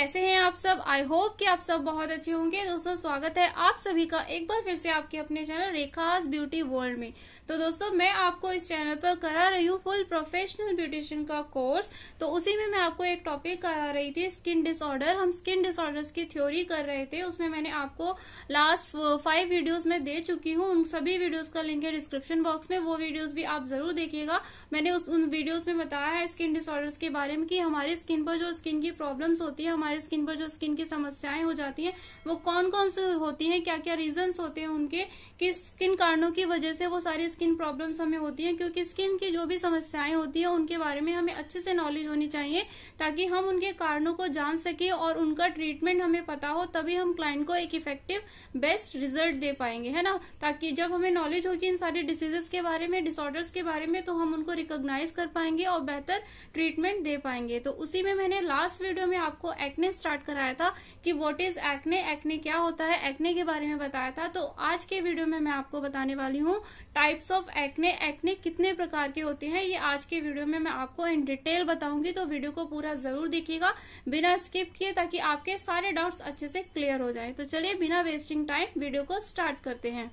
कैसे हैं आप सब आई होप कि आप सब बहुत अच्छे होंगे दोस्तों स्वागत है आप सभी का एक बार फिर से आपके अपने चैनल रेखास ब्यूटी वर्ल्ड में तो दोस्तों मैं आपको इस चैनल पर करा रही हूँ फुल प्रोफेशनल ब्यूटिशियन का कोर्स तो उसी में मैं आपको एक टॉपिक करा रही थी स्किन डिसऑर्डर हम स्किन डिसऑर्डर्स की थ्योरी कर रहे थे उसमें मैंने आपको लास्ट फाइव वीडियोज में दे चुकी हूँ उन सभी वीडियोज का लिंक है डिस्क्रिप्शन बॉक्स में वो वीडियोज भी आप जरूर देखिएगा मैंने उस उन वीडियोज में बताया है स्किन डिसऑर्डर्स के बारे में कि हमारी स्किन पर जो स्किन की प्रॉब्लम होती है हमारे स्किन पर जो स्किन की समस्याएं हो जाती है वो कौन कौन सी होती है क्या क्या रीजन होते हैं उनके किस किन कारणों की वजह से वो सारी स्किन प्रॉब्लम्स हमें होती हैं क्योंकि स्किन की जो भी समस्याएं होती हैं उनके बारे में हमें अच्छे से नॉलेज होनी चाहिए ताकि हम उनके कारणों को जान सके और उनका ट्रीटमेंट हमें पता हो तभी हम क्लाइंट को एक इफेक्टिव बेस्ट रिजल्ट दे पाएंगे है ना ताकि जब हमें नॉलेज होगी इन सारे डिसीजेस के बारे में डिसऑर्डर्स के बारे में तो हम उनको रिकोगनाइज कर पाएंगे और बेहतर ट्रीटमेंट दे पाएंगे तो उसी में मैंने लास्ट वीडियो में आपको एक्ने स्टार्ट कराया था कि वॉट इज एक्ने एक्ने क्या होता है एक्ने के बारे में बताया था तो आज के वीडियो में मैं आपको बताने वाली हूँ टाइप्स ऑफ एक्ने एक्ने कितने प्रकार के होते हैं ये आज के वीडियो में मैं आपको इन डिटेल बताऊंगी तो वीडियो को पूरा जरूर देखिएगा बिना स्किप किए ताकि आपके सारे डाउट्स अच्छे से क्लियर हो जाए तो चलिए बिना वेस्टिंग टाइम वीडियो को स्टार्ट करते हैं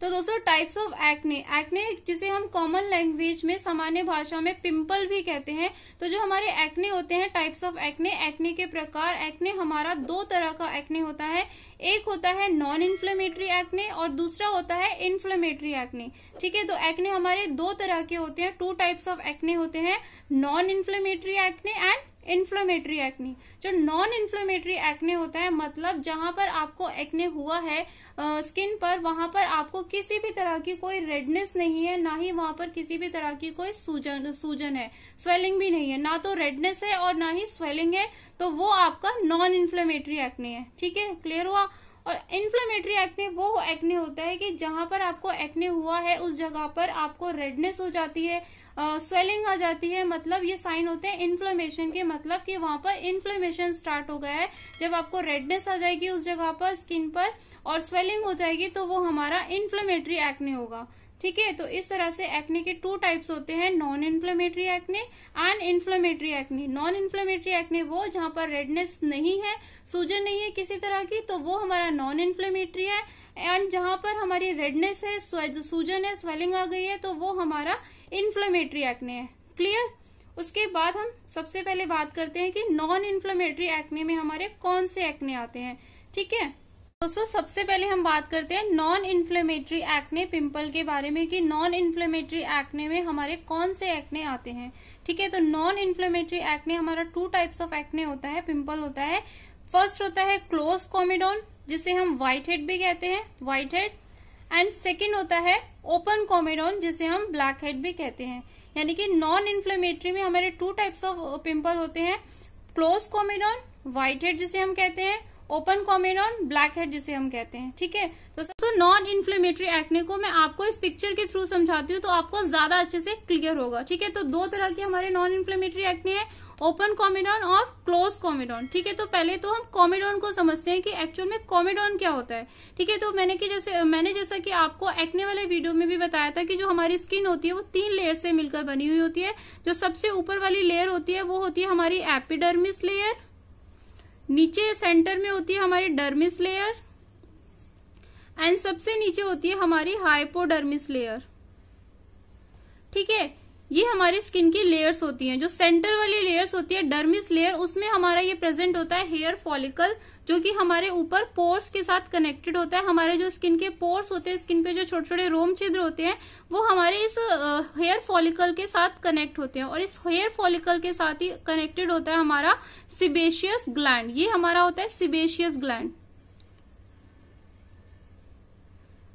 तो दोस्तों टाइप्स ऑफ एक्ने एक्ने जिसे हम कॉमन लैंग्वेज में सामान्य भाषा में पिंपल भी कहते हैं तो जो हमारे एक्ने होते हैं टाइप्स ऑफ एक्ने एक्ने के प्रकार एक्ने हमारा दो तरह का एक्ने होता है एक होता है नॉन इन्फ्लेमेटरी एक्ने और दूसरा होता है इन्फ्लेमेटरी एक्ने ठीक है तो एक्ने हमारे दो तरह के होते हैं टू टाइप्स ऑफ एक्ने होते हैं non inflammatory acne and inflammatory acne जो नॉन इन्फ्लोमेटरी एक्ने होता है मतलब जहां पर आपको एक्ने हुआ है स्किन स्किन पर वहां पर आपको किसी भी तरह की कोई रेडनेस नहीं है ना ही वहां पर किसी भी तरह की कोई सूजन सूजन है स्वेलिंग भी नहीं है ना तो रेडनेस है और ना ही स्वेलिंग है तो वो आपका नॉन इन्फ्लोमेटरी एक्ने है ठीक है क्लियर हुआ और इन्फ्लेमेटरी एक्ने वो एक्ने होता है कि जहां पर आपको एक्ने हुआ है उस जगह पर आपको रेडनेस हो जाती है स्वेलिंग आ जाती है मतलब ये साइन होते हैं इन्फ्लेमेशन के मतलब कि वहां पर इन्फ्लेमेशन स्टार्ट हो गया है जब आपको रेडनेस आ जाएगी उस जगह पर स्किन पर और स्वेलिंग हो जाएगी तो वो हमारा इन्फ्लेमेटरी एक्ने होगा ठीक है तो इस तरह से एक्ने के टू टाइप्स होते हैं non inflammatory acne and inflammatory acne non inflammatory acne वो जहां पर रेडनेस नहीं है सूजन नहीं है किसी तरह की तो वो हमारा नॉन इन्फ्लेमेटरी है एंड जहां पर हमारी रेडनेस है सूजन है स्वेलिंग आ गई है तो वो हमारा इन्फ्लेमेटरी एक्ने है क्लियर उसके बाद हम सबसे पहले बात करते हैं कि नॉन इन्फ्लेमेटरी एक्ने में हमारे कौन से एक्ने आते हैं ठीक है दोस्तों सबसे पहले हम बात करते हैं नॉन इन्फ्लेमेटरी एक्ने पिंपल के बारे में कि नॉन इन्फ्लेमेटरी एक्ने में हमारे कौन से एक्ने आते हैं ठीक है तो नॉन इन्फ्लेमेटरी एक्ने हमारा टू टाइप्स ऑफ एक्ने होता है पिंपल होता है फर्स्ट होता है क्लोज कॉमेडोन जिसे हम व्हाइट हेड भी कहते हैं व्हाइट हेड एंड सेकेंड होता है ओपन कॉमेडोन जिसे हम ब्लैक हेड भी कहते हैं यानी कि नॉन इन्फ्लेमेटरी में हमारे टू टाइप्स ऑफ पिम्पल होते हैं क्लोज कॉमेडोन व्हाइट हेड जिसे हम कहते हैं ओपन कॉमेडॉन ब्लैक हेड जिसे हम कहते हैं ठीक है तो सो नॉन इन्फ्लेमेटरी एक्ने को मैं आपको इस पिक्चर के थ्रू समझाती हूँ तो आपको ज्यादा अच्छे से क्लियर होगा ठीक है तो दो तरह के हमारे नॉन इन्फ्लेमेटरी एक्ने हैं ओपन कॉमेडॉन और क्लोज कॉमेडॉन ठीक है तो पहले तो हम कॉमेडॉन को समझते हैं कि एक्चुअल में कॉमेडॉन क्या होता है ठीक है तो मैंने कि जैसे मैंने जैसा कि आपको एक्ने वाले वीडियो में भी बताया था कि जो हमारी स्किन होती है वो तीन लेयर से मिलकर बनी हुई होती है जो सबसे ऊपर वाली लेयर होती है वो होती है हमारी एपिडर्मिस लेयर नीचे सेंटर में होती है हमारी डर्मिस लेयर एंड सबसे नीचे होती है हमारी हाइपोडर्मिस लेयर ठीक है ये हमारी स्किन की लेयर्स होती हैं जो सेंटर वाली लेयर्स होती है डर्मिस लेयर उसमें हमारा ये प्रेजेंट होता है हेयर फॉलिकल जो कि हमारे ऊपर पोर्स के साथ कनेक्टेड होता है हमारे जो स्किन के पोर्स होते हैं स्किन पे जो छोटे छोटे रोम छिद्र होते हैं वो हमारे इस हेयर फॉलिकल के साथ कनेक्ट होते हैं और इस हेयर फॉलिकल के साथ ही कनेक्टेड होता है हमारा सिबेशियस ग्लैंड ये हमारा होता है सिबेशियस ग्लैंड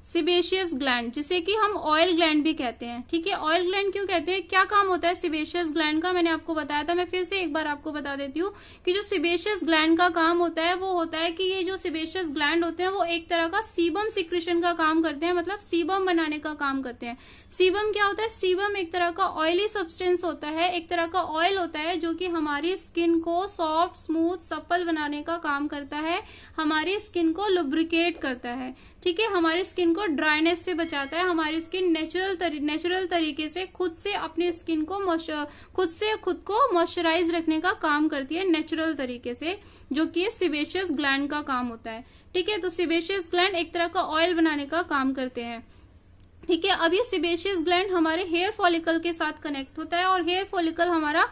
सिबेशियस ग्लैंड जिसे कि हम ऑयल ग्लैंड भी कहते हैं ठीक है ऑयल ग्लैंड क्यों कहते हैं क्या काम होता है सिबेशियस ग्लैंड का मैंने आपको बताया था मैं फिर से एक बार आपको बता देती हूँ कि जो सिबेशियस ग्लैंड का काम होता है वो होता है कि ये जो सिबेशियस ग्लैंड होते हैं वो एक तरह का सीबम सिक्रेशन का काम करते हैं मतलब सीबम बनाने का काम करते हैं सीबम क्या होता है सीबम एक तरह का ऑयली सब्सटेंस होता है एक तरह का ऑयल होता है जो कि हमारी स्किन को सॉफ्ट स्मूथ सप्पल बनाने का काम करता है हमारी स्किन को लुब्रिकेट करता है ठीक है हमारी स्किन स्किन को ड्राइनेस से बचाता है हमारी स्किन नेचुरल तरी, नेचुरल तरीके से खुद से अपने स्किन को खुद से खुद को मॉइस्चराइज रखने का काम करती है नेचुरल तरीके से जो कि सिबेशियस ग्लैंड का काम होता है ठीक है तो सिबेशियस ग्लैंड एक तरह का ऑयल बनाने का काम करते हैं ठीक है अब ये सिबेशियस ग्लैंड हमारे हेयर फॉलिकल के साथ कनेक्ट होता है और हेयर फॉलिकल हमारा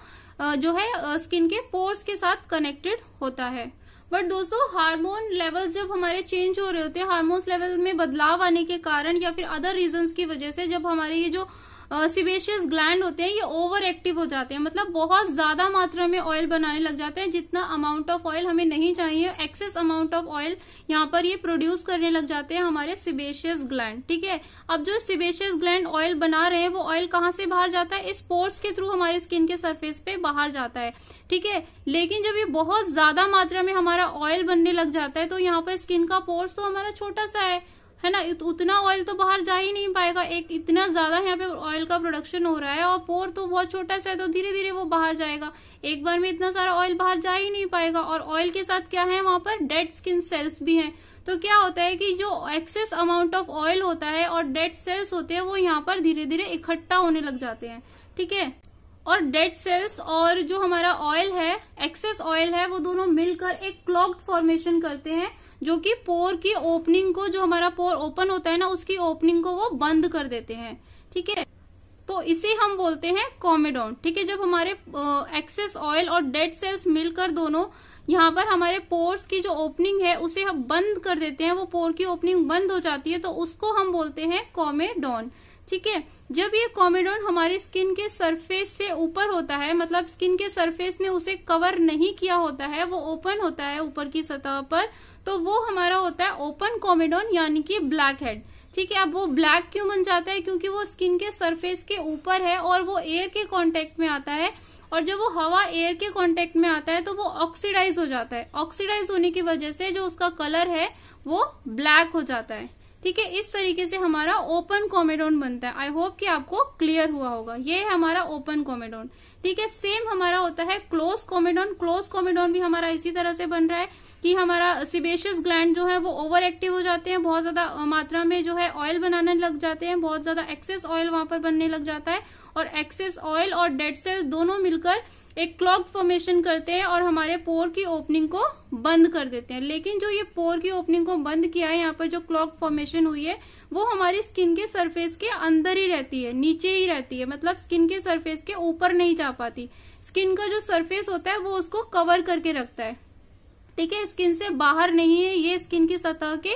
जो है स्किन के पोर्स के साथ कनेक्टेड होता है बट दोस्तों हार्मोन लेवल्स जब हमारे चेंज हो रहे होते हैं हार्मोन्स लेवल में बदलाव आने के कारण या फिर अदर रीजन की वजह से जब हमारे ये जो सिबेशियस ग्लैंड होते हैं ये ओवर एक्टिव हो जाते हैं मतलब बहुत ज्यादा मात्रा में ऑयल बनाने लग जाते हैं जितना अमाउंट ऑफ ऑयल हमें नहीं चाहिए एक्सेस अमाउंट ऑफ ऑयल यहाँ पर ये प्रोड्यूस करने लग जाते हैं हमारे सिबेशियस ग्लैंड ठीक है अब जो सिबेशियस ग्लैंड ऑयल बना रहे हैं वो ऑयल कहाँ से बाहर जाता है इस पोर्स के थ्रू हमारे स्किन के सरफेस पे बाहर जाता है ठीक है लेकिन जब ये बहुत ज्यादा मात्रा में हमारा ऑयल बनने लग जाता है तो यहाँ पर स्किन का पोर्स तो हमारा छोटा सा है है ना उतना ऑयल तो बाहर जा ही नहीं पाएगा एक इतना ज्यादा यहाँ पे ऑयल का प्रोडक्शन हो रहा है और पोर तो बहुत छोटा सा है तो धीरे धीरे वो बाहर जाएगा एक बार में इतना सारा ऑयल बाहर जा ही नहीं पाएगा और ऑयल के साथ क्या है वहां पर डेड स्किन सेल्स भी है तो क्या होता है कि जो एक्सेस अमाउंट ऑफ ऑयल होता है और डेड सेल्स होते हैं वो यहाँ पर धीरे धीरे इकट्ठा होने लग जाते हैं ठीक है और डेड सेल्स और जो हमारा ऑयल है एक्सेस ऑयल है वो दोनों मिलकर एक क्लॉक्ड फॉर्मेशन करते हैं जो कि पोर की ओपनिंग को जो हमारा पोर ओपन होता है ना उसकी ओपनिंग को वो बंद कर देते हैं ठीक है तो इसे हम बोलते हैं कॉमेडोन ठीक है जब हमारे एक्सेस ऑयल और डेड सेल्स मिलकर दोनों यहाँ पर हमारे पोर्स की जो ओपनिंग है उसे हम बंद कर देते हैं वो पोर की ओपनिंग बंद हो जाती है तो उसको हम बोलते हैं कॉमेडोन ठीक है जब ये कॉमेडोन हमारी स्किन के सरफेस से ऊपर होता है मतलब स्किन के सरफेस ने उसे कवर नहीं किया होता है वो ओपन होता है ऊपर की सतह पर तो वो हमारा होता है ओपन कॉमेडोन यानी कि ब्लैक हेड ठीक है अब वो ब्लैक क्यों बन जाता है क्योंकि वो स्किन के सरफेस के ऊपर है और वो एयर के कॉन्टेक्ट में आता है और जब वो हवा एयर के कॉन्टेक्ट में आता है तो वो ऑक्सीडाइज हो जाता है ऑक्सीडाइज होने की वजह से जो उसका कलर है वो ब्लैक हो जाता है ठीक है इस तरीके से हमारा ओपन कॉमेडोन बनता है आई होप कि आपको क्लियर हुआ होगा ये है हमारा ओपन कॉमेडोन ठीक है सेम हमारा होता है क्लोज कोमेडोन क्लोज कोमेडोन भी हमारा इसी तरह से बन रहा है कि हमारा सिबेशियस ग्लैंड जो है वो ओवर एक्टिव हो जाते हैं बहुत ज्यादा मात्रा में जो है ऑयल बनाने लग जाते हैं बहुत ज्यादा एक्सेस ऑयल वहां पर बनने लग जाता है और एक्सेस ऑयल और डेड सेल दोनों मिलकर एक क्लॉक फॉर्मेशन करते हैं और हमारे पोर की ओपनिंग को बंद कर देते हैं लेकिन जो ये पोर की ओपनिंग को बंद किया है यहाँ पर जो क्लॉक फॉर्मेशन हुई है वो हमारी स्किन के सरफेस के अंदर ही रहती है नीचे ही रहती है मतलब स्किन के सरफेस के ऊपर नहीं जा पाती स्किन का जो सरफेस होता है वो उसको कवर करके रखता है ठीक है स्किन से बाहर नहीं है ये स्किन की सतह के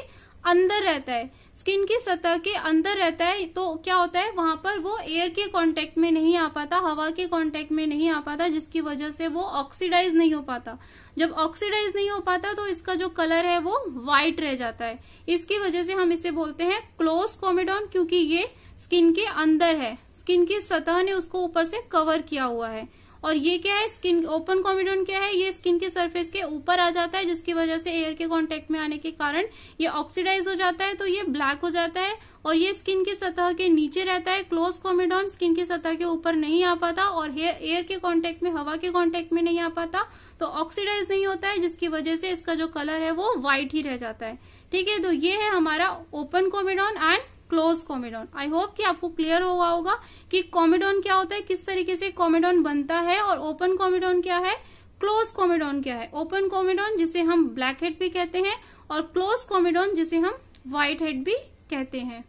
अंदर रहता है स्किन की सतह के अंदर रहता है तो क्या होता है वहां पर वो एयर के कांटेक्ट में नहीं आ पाता हवा के कांटेक्ट में नहीं आ पाता जिसकी वजह से वो ऑक्सीडाइज नहीं हो पाता जब ऑक्सीडाइज नहीं हो पाता तो इसका जो कलर है वो व्हाइट रह जाता है इसकी वजह से हम इसे बोलते हैं क्लोज कॉमेडॉन क्योंकि ये स्किन के अंदर है स्किन की सतह ने उसको ऊपर से कवर किया हुआ है और ये क्या है स्किन ओपन कॉमेडॉन क्या है ये स्किन के सरफेस के ऊपर आ जाता है जिसकी वजह से एयर के कांटेक्ट में आने के कारण ये ऑक्सीडाइज हो जाता है तो ये ब्लैक हो जाता है और ये स्किन की सतह के नीचे रहता है क्लोज कॉमेडॉन स्किन की सतह के ऊपर नहीं आ पाता और एयर के कॉन्टेक्ट में हवा के कॉन्टेक्ट में नहीं आ पाता तो ऑक्सीडाइज नहीं होता है जिसकी वजह से इसका जो कलर है वो व्हाइट ही रह जाता है ठीक है तो ये है हमारा open comedone and close comedone I hope कि आपको क्लियर होगा होगा कि कॉमेडॉन क्या होता है किस तरीके से कॉमेडॉन बनता है और ओपन कॉमेडॉन क्या है क्लोज कॉमेडॉन क्या है ओपन कॉमेडॉन जिसे हम ब्लैक हेड भी कहते हैं और क्लोज कॉमेडॉन जिसे हम व्हाइट हेड भी कहते हैं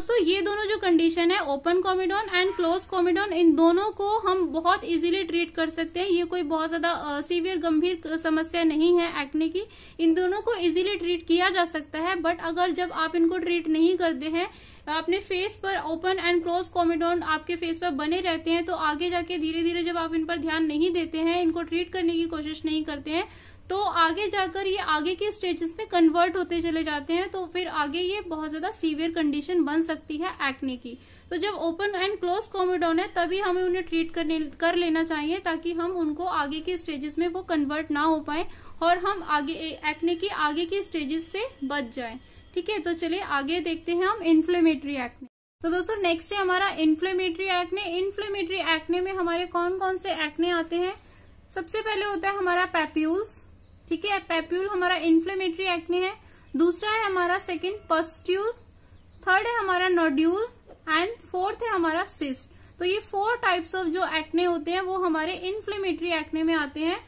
दोस्तों ये दोनों जो कंडीशन है open comedone and close comedone इन दोनों को हम बहुत इजीली ट्रीट कर सकते हैं ये कोई बहुत ज्यादा सीवियर गंभीर समस्या नहीं है एक्ने की इन दोनों को इजीली ट्रीट किया जा सकता है बट अगर जब आप इनको ट्रीट नहीं करते हैं अपने फेस पर ओपन एंड क्लोज कॉमिडोन आपके फेस पर बने रहते हैं तो आगे जाके धीरे धीरे जब आप इन पर ध्यान नहीं देते हैं इनको ट्रीट करने की कोशिश नहीं करते हैं तो आगे जाकर ये आगे के स्टेजेस में कन्वर्ट होते चले जाते हैं तो फिर आगे ये बहुत ज्यादा सीवियर कंडीशन बन सकती है एक्ने की तो जब ओपन एंड क्लोज कॉमेडोन है तभी हमें उन्हें ट्रीट करने कर लेना चाहिए ताकि हम उनको आगे के स्टेजेस में वो कन्वर्ट ना हो पाए और हम आगे एक्ने की आगे के स्टेजेस से बच जाए ठीक है तो चलिए आगे देखते हैं हम इन्फ्लेमेटरी एक्ने तो दोस्तों नेक्स्ट है हमारा इन्फ्लेमेटरी एक्ने इन्फ्लेमेटरी एक्ने में हमारे कौन कौन से एक्ने आते हैं सबसे पहले होता है हमारा पेप्यूल्स ठीक है पेप्यूल हमारा इन्फ्लेमेटरी एक्ने है दूसरा है हमारा सेकेंड पस्ट्यूल थर्ड है हमारा नोड्यूल एंड फोर्थ है हमारा सिस्ट तो ये फोर टाइप्स ऑफ जो एक्ने होते हैं वो हमारे इन्फ्लेमेटरी एक्ने में आते हैं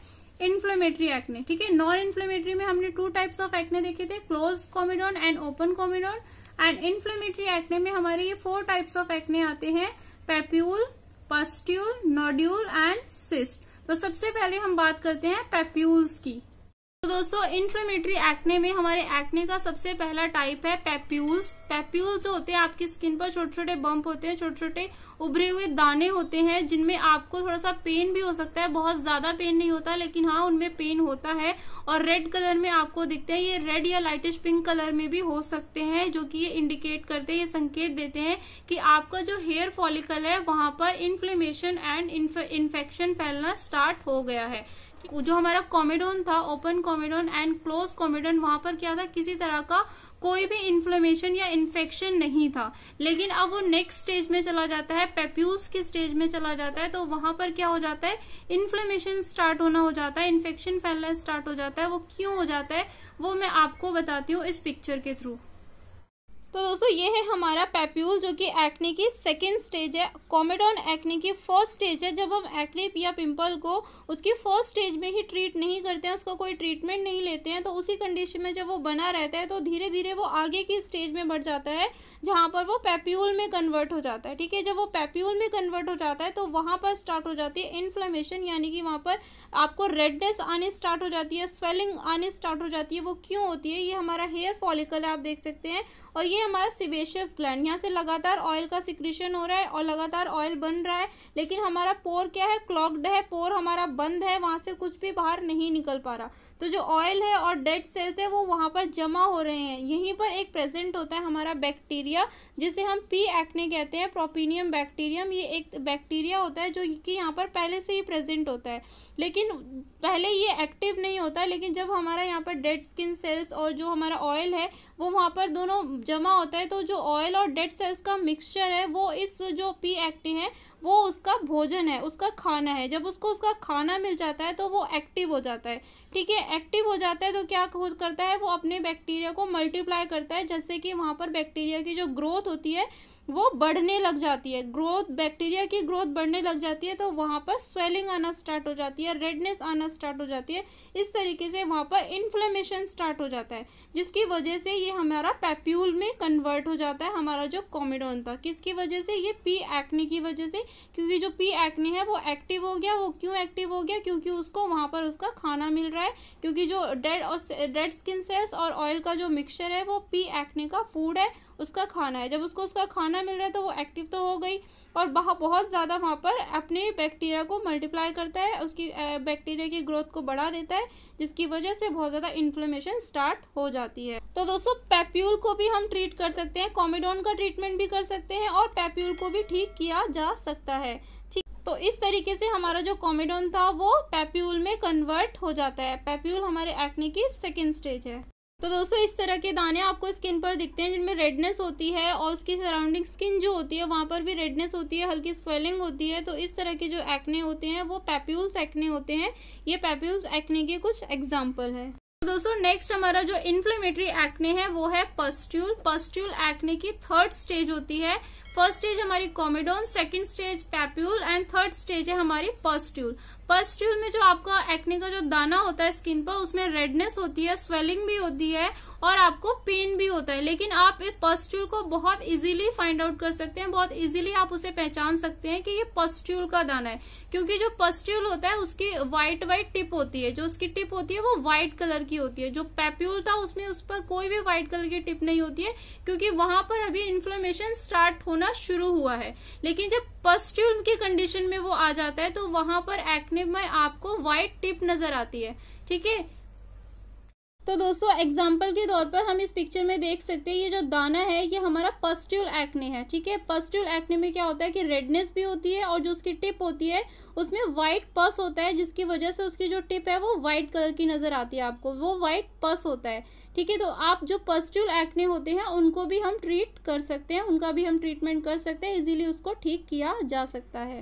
इन्फ्लेमेटरी एक्ने ठीक है नॉन इन्फ्लेमेटरी में हमने टू टाइप्स ऑफ एक्ने देखे थे close comedone and open comedone and inflammatory acne में हमारे ये फोर टाइप्स ऑफ एक्ने आते हैं papule pustule nodule and cyst तो सबसे पहले हम बात करते हैं पेप्यूल्स की तो दोस्तों इन्फ्लेमेटरी एक्ने में हमारे एक्ने का सबसे पहला टाइप है पेप्यूल्स पेप्यूल जो होते हैं आपकी स्किन पर छोटे छोटे बम्प होते हैं छोटे छोटे उभरे हुए दाने होते हैं जिनमें आपको थोड़ा सा पेन भी हो सकता है बहुत ज्यादा पेन नहीं होता लेकिन हाँ उनमें पेन होता है और रेड कलर में आपको दिखते हैं ये रेड या लाइटिश पिंक कलर में भी हो सकते हैं जो कि ये इंडिकेट करते हैं ये संकेत देते हैं कि आपका जो हेयर फॉलिकल है वहां पर इन्फ्लेमेशन एंड इन्फेक्शन फैलना स्टार्ट हो गया है जो हमारा कॉमेडोन था open comedone and close comedone वहां पर क्या था किसी तरह का कोई भी इन्फ्लेमेशन या इन्फेक्शन नहीं था लेकिन अब वो नेक्स्ट स्टेज में चला जाता है पेप्यूल्स के स्टेज में चला जाता है तो वहां पर क्या हो जाता है इन्फ्लेमेशन स्टार्ट होना हो जाता है इन्फेक्शन फैलना स्टार्ट हो जाता है वो क्यों हो जाता है वो मैं आपको बताती हूँ इस पिक्चर के थ्रू तो दोस्तों ये है हमारा पेप्यूल जो कि एक्ने की सेकेंड स्टेज है कॉमेडॉन एक्ने की फर्स्ट स्टेज है जब हम एक्ने या पिंपल को उसकी फर्स्ट स्टेज में ही ट्रीट नहीं करते हैं उसका कोई ट्रीटमेंट नहीं लेते हैं तो उसी कंडीशन में जब वो बना रहता है तो धीरे धीरे वो आगे की स्टेज में बढ़ जाता है जहाँ पर वो पेप्यूल में कन्वर्ट हो जाता है ठीक है जब वो पेप्यूल में कन्वर्ट हो जाता है तो वहाँ पर स्टार्ट हो जाती है इन्फ्लेमेशन यानी कि वहाँ पर आपको रेडनेस आने स्टार्ट हो जाती है स्वेलिंग आने स्टार्ट हो जाती है वो क्यों होती है ये हमारा हेयर फॉलिकल है आप देख सकते हैं और ये हमारा सिबेशियस ग्लैंड यहाँ से लगातार ऑयल का सिक्रेशन हो रहा है और लगातार ऑयल बन रहा है लेकिन हमारा पोर क्या है क्लॉक्ड है पोर हमारा बंद है वहाँ से कुछ भी बाहर नहीं निकल पा रहा तो जो ऑयल है और डेड सेल्स है वो वहाँ पर जमा हो रहे हैं यहीं पर एक प्रेजेंट होता है हमारा बैक्टीरिया जिसे हम पी एक्ने कहते हैं प्रोपीनियम बैक्टीरियम ये एक बैक्टीरिया होता है जो कि यहाँ पर पहले से ही प्रेजेंट होता है लेकिन पहले ये एक्टिव नहीं होता लेकिन जब हमारा यहाँ पर डेड स्किन सेल्स और जो हमारा ऑयल है वो वहाँ पर दोनों जमा होता है तो जो ऑयल और डेड सेल्स का मिक्सचर है वो इस जो पी एक्ने है वो उसका भोजन है उसका खाना है जब उसको उसका खाना मिल जाता है तो वो एक्टिव हो जाता है ठीक है एक्टिव हो जाता है तो क्या करता है वो अपने बैक्टीरिया को मल्टीप्लाई करता है जैसे कि वहाँ पर बैक्टीरिया की जो ग्रोथ होती है वो बढ़ने लग जाती है ग्रोथ बैक्टीरिया की ग्रोथ बढ़ने लग जाती है तो वहाँ पर स्वेलिंग आना स्टार्ट हो जाती है रेडनेस आना स्टार्ट हो जाती है इस तरीके से वहाँ पर इन्फ्लेमेशन स्टार्ट हो जाता है जिसकी वजह से ये हमारा पैप्यूल में कन्वर्ट हो जाता है हमारा जो कॉमिडोन था किसकी वजह से ये पी एक्ने की वजह से क्योंकि जो पी एक्ने है वो एक्टिव हो गया वो क्यों एक्टिव हो गया क्योंकि उसको वहाँ पर उसका खाना मिल रहा है क्योंकि जो डेड और डेड स्किन सेल्स और ऑयल का जो मिक्सचर है वो पी एक्ने का फूड है उसका खाना है जब उसको उसका खाना मिल रहा है तो वो एक्टिव तो हो गई और वहाँ बहुत ज़्यादा वहाँ पर अपने बैक्टीरिया को मल्टीप्लाई करता है उसकी बैक्टीरिया की ग्रोथ को बढ़ा देता है जिसकी वजह से बहुत ज़्यादा इन्फ्लेमेशन स्टार्ट हो जाती है तो दोस्तों पेप्यूल को भी हम ट्रीट कर सकते हैं कॉमिडोन का ट्रीटमेंट भी कर सकते हैं और पेप्यूल को भी ठीक किया जा सकता है ठीक तो इस तरीके से हमारा जो कॉमेडोन था वो पेप्यूल में कन्वर्ट हो जाता है पेप्यूल हमारे एक्ने की सेकेंड स्टेज है तो दोस्तों इस तरह के दाने आपको स्किन पर दिखते हैं जिनमें रेडनेस होती है और उसकी सराउंडिंग स्किन जो होती है वहाँ पर भी रेडनेस होती है हल्की स्वेलिंग होती है तो इस तरह के जो एक्ने होते हैं वो पैप्यूल्स एक्ने होते हैं ये पैप्यूल्स एक्ने के कुछ एग्जाम्पल है तो दोस्तों नेक्स्ट हमारा जो इन्फ्लेमेटरी एक्ने है वो है पस्ट्यूल पस्ट्यूल एक्ने की थर्ड स्टेज होती है फर्स्ट स्टेज हमारी comedone second stage papule and third stage है हमारी पर्स्ट्यूल पर्स्ट्यूल में जो आपका एक्ने का जो दाना होता है स्किन पर उसमें रेडनेस होती है स्वेलिंग भी होती है और आपको पेन भी होता है लेकिन आप इस पर्स्ट्यूल को बहुत इजीली फाइंड आउट कर सकते हैं बहुत इजीली आप उसे पहचान सकते हैं कि ये पर्स्ट्यूल का दाना है क्योंकि जो पर्स्ट्यूल होता है उसकी व्हाइट व्हाइट टिप होती है जो उसकी टिप होती है वो व्हाइट कलर की होती है जो पैप्यूल था उसमें उस पर कोई भी व्हाइट कलर की टिप नहीं होती है क्योंकि वहां पर अभी इन्फ्लोमेशन स्टार्ट होना होना शुरू हुआ है लेकिन जब पस्ट्यूल की कंडीशन में वो आ जाता है तो वहां पर एक्ने में आपको व्हाइट टिप नजर आती है ठीक है तो दोस्तों एग्जाम्पल के तौर पर हम इस पिक्चर में देख सकते हैं ये जो दाना है ये हमारा पस्ट्यूल एक्ने है ठीक है पस्ट्यूल एक्ने में क्या होता है कि रेडनेस भी होती है और जो उसकी टिप होती है उसमें व्हाइट पस होता है जिसकी वजह से उसकी जो टिप है वो व्हाइट कलर की नज़र आती है आपको वो व्हाइट पस होता है ठीक है तो आप जो पस्ट्यूल एक्ने होते हैं उनको भी हम ट्रीट कर सकते हैं उनका भी हम ट्रीटमेंट कर सकते हैं इजीली उसको ठीक किया जा सकता है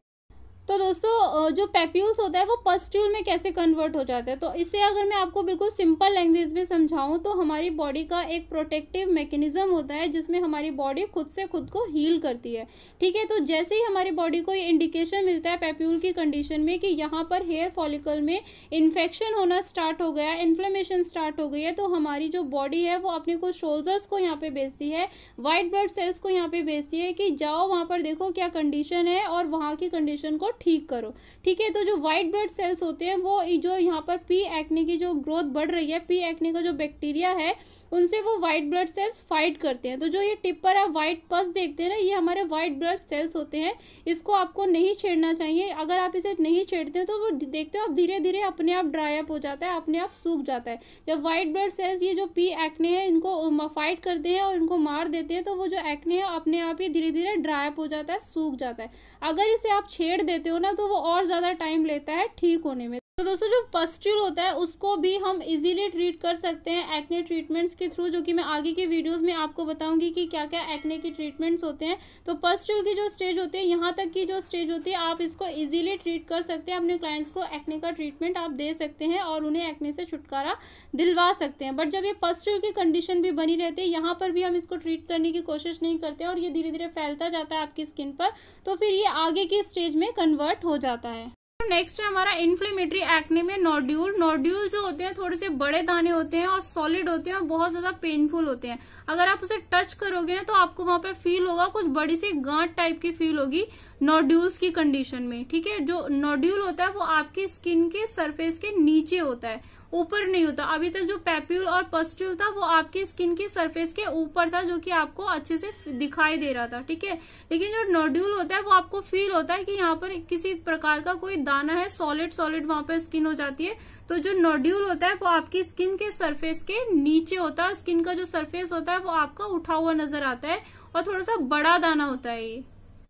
तो दोस्तों जो पेप्यूल्स होता है वो पस्ट्यूल में कैसे कन्वर्ट हो जाता है तो इससे अगर मैं आपको बिल्कुल सिंपल लैंग्वेज में समझाऊँ तो हमारी बॉडी का एक प्रोटेक्टिव मैकेनिज्म होता है जिसमें हमारी बॉडी खुद से खुद को हील करती है ठीक है तो जैसे ही हमारी बॉडी को ये इंडिकेशन मिलता है पेप्यूल की कंडीशन में कि यहाँ पर हेयर फॉलिकल में इन्फेक्शन होना स्टार्ट हो गया इन्फ्लेमेशन स्टार्ट हो गई है तो हमारी जो बॉडी है वो अपने कुछ शोल्जर्स को यहाँ पर बेचती है वाइट ब्लड सेल्स को यहाँ पर बेचती है कि जाओ वहाँ पर देखो क्या कंडीशन है और वहाँ की कंडीशन को ठीक करो ठीक है तो जो वाइट ब्लड सेल्स होते हैं वो जो यहाँ पर पी एक्ने की जो ग्रोथ बढ़ रही है पी एक्ने का जो बैक्टीरिया है उनसे वो वाइट ब्लड सेल्स फाइट करते हैं तो जो ये टिप पर आप वाइट पस देखते हैं ना ये हमारे वाइट ब्लड सेल्स होते हैं इसको आपको नहीं छेड़ना चाहिए अगर आप इसे नहीं छेड़ते हैं तो वो देखते हो आप धीरे धीरे अपने आप ड्राई अप हो जाता है अपने आप सूख जाता है जब वाइट ब्लड सेल्स ये जो पी एक्ने हैं इनको फाइट करते हैं और इनको मार देते हैं तो वो जो एक्ने है अपने आप ही धीरे धीरे ड्राई अप हो जाता है सूख जाता है अगर इसे आप छेड़ देते हो ना तो वो और ज़्यादा टाइम लेता है ठीक होने में तो दोस्तों जो पस्ट्यूल होता है उसको भी हम इजीली ट्रीट कर सकते हैं एक्ने ट्रीटमेंट्स के थ्रू जो कि मैं आगे की वीडियोस में आपको बताऊंगी कि क्या क्या एक्ने के ट्रीटमेंट्स होते हैं तो पस्ट्यूल की जो स्टेज होती है यहाँ तक की जो स्टेज होती है आप इसको इजीली ट्रीट कर सकते हैं अपने क्लाइंट्स को एक्ने का ट्रीटमेंट आप दे सकते हैं और उन्हें एक्ने से छुटकारा दिलवा सकते हैं बट जब ये पस्ट्यूल की कंडीशन भी बनी रहती है यहाँ पर भी हम इसको ट्रीट करने की कोशिश नहीं करते और ये धीरे धीरे फैलता जाता है आपकी स्किन पर तो फिर ये आगे की स्टेज में कन्वर्ट हो जाता है नेक्स्ट है हमारा इन्फ्लेमेटरी एक्ने में नोड्यूल नोड्यूल जो होते हैं थोड़े से बड़े दाने होते हैं और सॉलिड होते हैं और बहुत ज्यादा पेनफुल होते हैं अगर आप उसे टच करोगे ना तो आपको वहां पे फील होगा कुछ बड़ी सी गांठ टाइप की फील होगी नोड्यूल्स की कंडीशन में ठीक है जो नोड्यूल होता है वो आपकी स्किन के सरफेस के नीचे होता है ऊपर नहीं होता अभी तक जो पेप्यूल और पस्ट्यूल था वो आपकी स्किन की सरफेस के ऊपर था जो कि आपको अच्छे से दिखाई दे रहा था ठीक है लेकिन जो नोड्यूल होता है वो आपको फील होता है कि यहाँ पर किसी प्रकार का कोई दाना है सॉलिड सॉलिड वहां पर स्किन हो जाती है तो जो नोड्यूल होता है वो आपकी स्किन के सरफेस के नीचे होता है स्किन का जो सरफेस होता है वो आपका उठा हुआ नजर आता है और थोड़ा सा बड़ा दाना होता है ये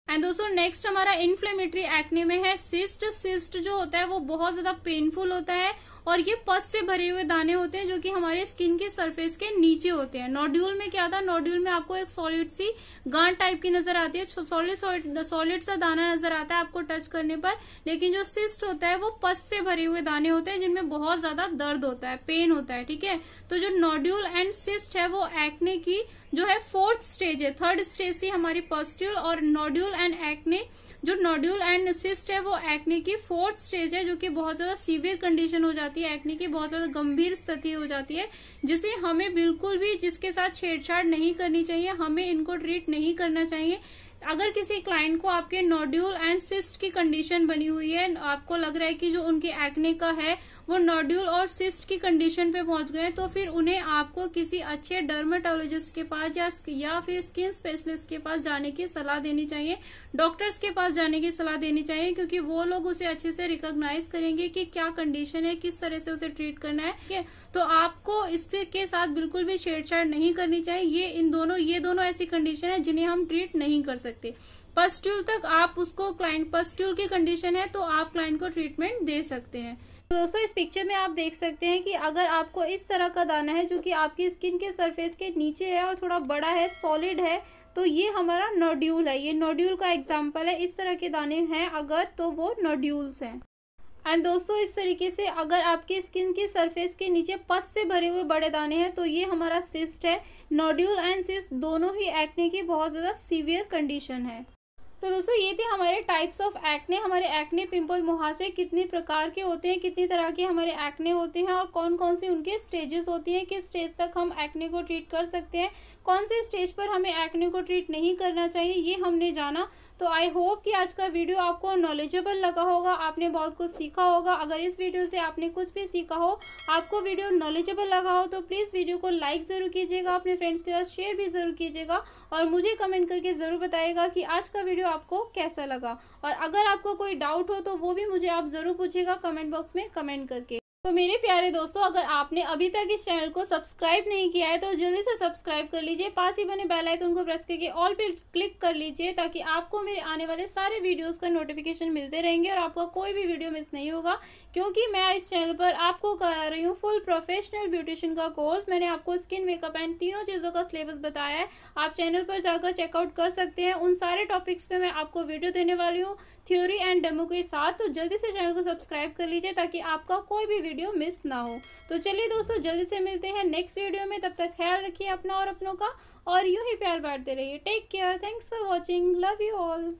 एंड दोस्तों नेक्स्ट हमारा इन्फ्लेमेटरी एक्ने में है सिस्ट सिस्ट जो होता है वो बहुत ज्यादा पेनफुल होता है और ये पस से भरे हुए दाने होते हैं जो कि हमारे स्किन के सरफेस के नीचे होते हैं नोड्यूल में क्या था नोड्यूल में आपको एक सॉलिड सी गांठ टाइप की नजर आती है सॉलिड सॉलिड सा दाना नजर आता है आपको टच करने पर लेकिन जो सिस्ट होता है वो पस से भरे हुए दाने होते हैं जिनमें बहुत ज्यादा दर्द होता है पेन होता है ठीक है तो जो नोड्यूल एंड सिस्ट है वो एक्ने की जो है फोर्थ स्टेज है थर्ड स्टेज थी हमारी पस्ट्यूल और नोड्यूल एंड एक्ने जो नोड्यूल एंड सिस्ट है वो एक्ने की फोर्थ स्टेज है जो कि बहुत ज्यादा सीवियर कंडीशन हो जाती है एक्ने की बहुत ज्यादा गंभीर स्थिति हो जाती है जिसे हमें बिल्कुल भी जिसके साथ छेड़छाड़ नहीं करनी चाहिए हमें इनको ट्रीट नहीं करना चाहिए अगर किसी क्लाइंट को आपके नोड्यूल एंड सिस्ट की कंडीशन बनी हुई है आपको लग रहा है कि जो उनके एक्ने का है वो नोड्यूल और सिस्ट की कंडीशन पे पहुंच गए तो फिर उन्हें आपको किसी अच्छे डर्माटोलोजिस्ट के पास या या फिर स्किन स्पेशलिस्ट के पास जाने की सलाह देनी चाहिए डॉक्टर्स के पास जाने की सलाह देनी चाहिए क्योंकि वो लोग उसे अच्छे से रिकोगनाइज करेंगे कि क्या कंडीशन है किस तरह से उसे ट्रीट करना है तो आपको इसके साथ बिल्कुल भी छेड़छाड़ नहीं करनी चाहिए ये इन दोनों ये दोनों ऐसी कंडीशन है जिन्हें हम ट्रीट नहीं कर सकते पस्ट्यूल तक आप उसको क्लाइंट पस्ट्यूल की कंडीशन है तो आप क्लाइंट को ट्रीटमेंट दे सकते हैं तो दोस्तों इस पिक्चर में आप देख सकते हैं कि अगर आपको इस तरह का दाना है जो कि आपकी स्किन के सरफेस के नीचे है और थोड़ा बड़ा है सॉलिड है तो ये हमारा नोड्यूल है ये नोड्यूल का एग्जाम्पल है इस तरह के दाने हैं अगर तो वो नोड्यूल्स हैं एंड दोस्तों इस तरीके से अगर आपके स्किन के सरफेस के नीचे पस से भरे हुए बड़े दाने हैं तो ये हमारा सिस्ट है नोड्यूल एंड सिस्ट दोनों ही एक्ने की बहुत ज़्यादा सीवियर कंडीशन है तो दोस्तों ये थे हमारे टाइप्स ऑफ एक्ने हमारे एक्ने पिंपल मुहासे कितने प्रकार के होते हैं कितनी तरह के हमारे एक्ने होते हैं और कौन कौन से उनके स्टेजेस होते हैं किस स्टेज तक हम एक्ने को ट्रीट कर सकते हैं कौन से स्टेज पर हमें एक्ने को ट्रीट नहीं करना चाहिए ये हमने जाना तो आई होप कि आज का वीडियो आपको नॉलेजेबल लगा होगा आपने बहुत कुछ सीखा होगा अगर इस वीडियो से आपने कुछ भी सीखा हो आपको वीडियो नॉलेजेबल लगा हो तो प्लीज़ वीडियो को लाइक ज़रूर कीजिएगा अपने फ्रेंड्स के साथ शेयर भी ज़रूर कीजिएगा और मुझे कमेंट करके ज़रूर बताइएगा कि आज का वीडियो आपको कैसा लगा और अगर आपको कोई डाउट हो तो वो भी मुझे आप ज़रूर पूछिएगा कमेंट बॉक्स में कमेंट करके तो मेरे प्यारे दोस्तों अगर आपने अभी तक इस चैनल को सब्सक्राइब नहीं किया है तो जल्दी से सब्सक्राइब कर लीजिए पास ही बने बेल आइकन को प्रेस करके ऑल पे क्लिक कर लीजिए ताकि आपको मेरे आने वाले सारे वीडियोस का नोटिफिकेशन मिलते रहेंगे और आपका कोई भी वीडियो मिस नहीं होगा क्योंकि मैं इस चैनल पर आपको करा रही हूँ फुल प्रोफेशनल ब्यूटिशन का कोर्स मैंने आपको स्किन मेकअप एंड तीनों चीज़ों का सिलेबस बताया है आप चैनल पर जाकर चेकआउट कर सकते हैं उन सारे टॉपिक्स पर मैं आपको वीडियो देने वाली हूँ थ्योरी एंड डेमो के साथ तो जल्दी से चैनल को सब्सक्राइब कर लीजिए ताकि आपका कोई भी वीडियो मिस ना हो तो चलिए दोस्तों जल्दी से मिलते हैं नेक्स्ट वीडियो में तब तक ख्याल रखिए अपना और अपनों का और यूँ ही प्यार बांटते रहिए take care thanks for watching love you all